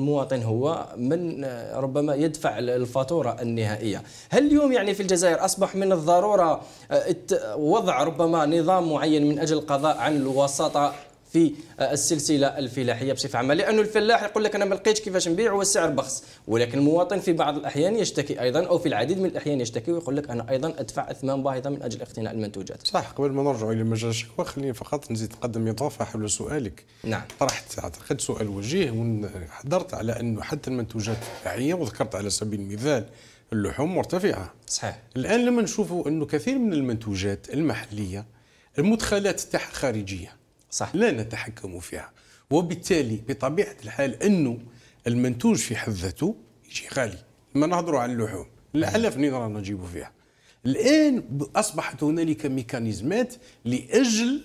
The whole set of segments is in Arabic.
المواطن هو من ربما يدفع الفاتورة النهائية هل اليوم يعني في الجزائر أصبح من الضرورة آه، وضع ربما نظام معين من أجل القضاء عن الوساطة في آه، السلسله الفلاحيه بصفه عامه لانه الفلاح يقول لك انا ما لقيتش كيفاش نبيع والسعر بخس ولكن المواطن في بعض الاحيان يشتكي ايضا او في العديد من الاحيان يشتكي ويقول لك انا ايضا ادفع اثمان باهظه من اجل اقتناء المنتوجات صح قبل ما نرجعوا الى مجال الشكوى خليني فقط نزيد نقدم اضافه حول سؤالك نعم طرحت اعتقد سؤال وجيه وحضرت على انه حتى المنتوجات الفلاحيه وذكرت على سبيل المثال اللحوم مرتفعه صحيح الان لما نشوفوا انه كثير من المنتوجات المحليه المدخلات تاعها خارجيه صح. لا نتحكم فيها وبالتالي بطبيعة الحال أنه المنتوج في حد ذاته يجي غالي لما نهضروا على اللحوم الألف أيوة. نقدر نجيبه فيها الآن أصبحت هنالك ميكانيزمات لأجل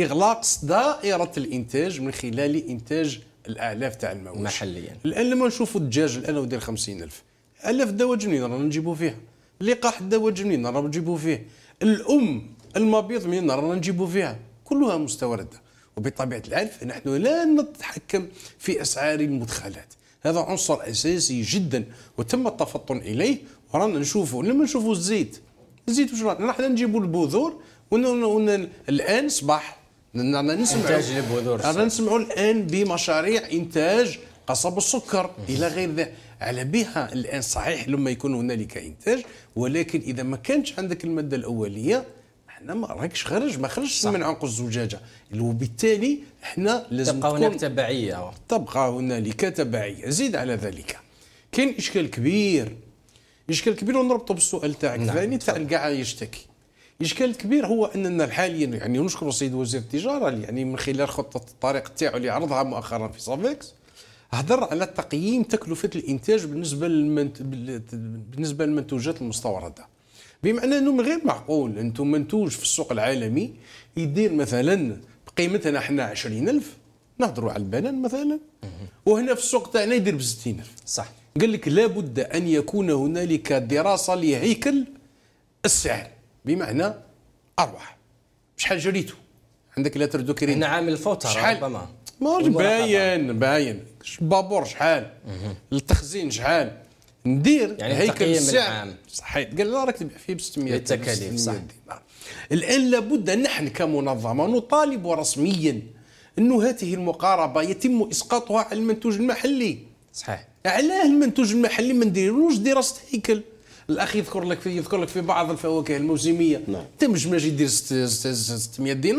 إغلاق دائرة الإنتاج من خلال إنتاج الأعلاف تاع المواشي محليا الآن لما نشوفوا الدجاج الآن ودير 50000 ألف دواج منين رانا نجيبوا فيه لقاح الدواج منين رانا نجيبوا فيه الأم المبيض منين رانا نجيبوا فيها كلها مستورده وبطبيعه الحال فنحن لا نتحكم في اسعار المدخلات هذا عنصر اساسي جدا وتم التفطن اليه ورانا نشوفه لما نشوفوا الزيت الزيت وش رانا نحن نجيبوا البذور الان صباح نسمعوا نسمع نسمعوا الان بمشاريع انتاج قصب السكر الى غير ذلك على بها الان صحيح لما يكون هنالك انتاج ولكن اذا ما كانش عندك الماده الاوليه حنا ما راكش خارج ما خرجش من عنق الزجاجه وبالتالي حنا لازم تبقى هناك تبعيه تبقى هنالك تبعيه زيد على ذلك كاين اشكال كبير اشكال كبير ونربطه بالسؤال تاعك الثاني نعم. تاع كاع يشتكي اشكال كبير هو اننا حاليا يعني نشكر السيد وزير التجاره يعني من خلال خطه الطريق تاعو اللي عرضها مؤخرا في صافيكس هضر على تقييم تكلفه الانتاج بالنسبه للمنت... بالنسبه للمنتوجات المستورده بمعنى انه من غير معقول انتم منتوج في السوق العالمي يدير مثلا بقيمتنا حنا 20000 نهضروا على البنان مثلا وهنا في السوق تاعنا يدير ب 60000 صح قال لك لابد ان يكون هنالك دراسه لهيكل السعر بمعنى ارباح شحال جريتو عندك لا تردو كريم عامل الفوتر ربما ما باين باين بابور شحال التخزين شحال ندير يعني هيكل السعر صحيح قال لا راك تبيع فيه ب 600 التكاليف صح الان لابد نحن كمنظمه نطالب رسميا انه هذه المقاربه يتم اسقاطها على المنتوج المحلي صحيح علاه المنتوج المحلي ما نديروش دراسه هيكل الاخ يذكر لك في يذكر لك في بعض الفواكه الموسميه نعم. تمش ماجي يدير 600 دينار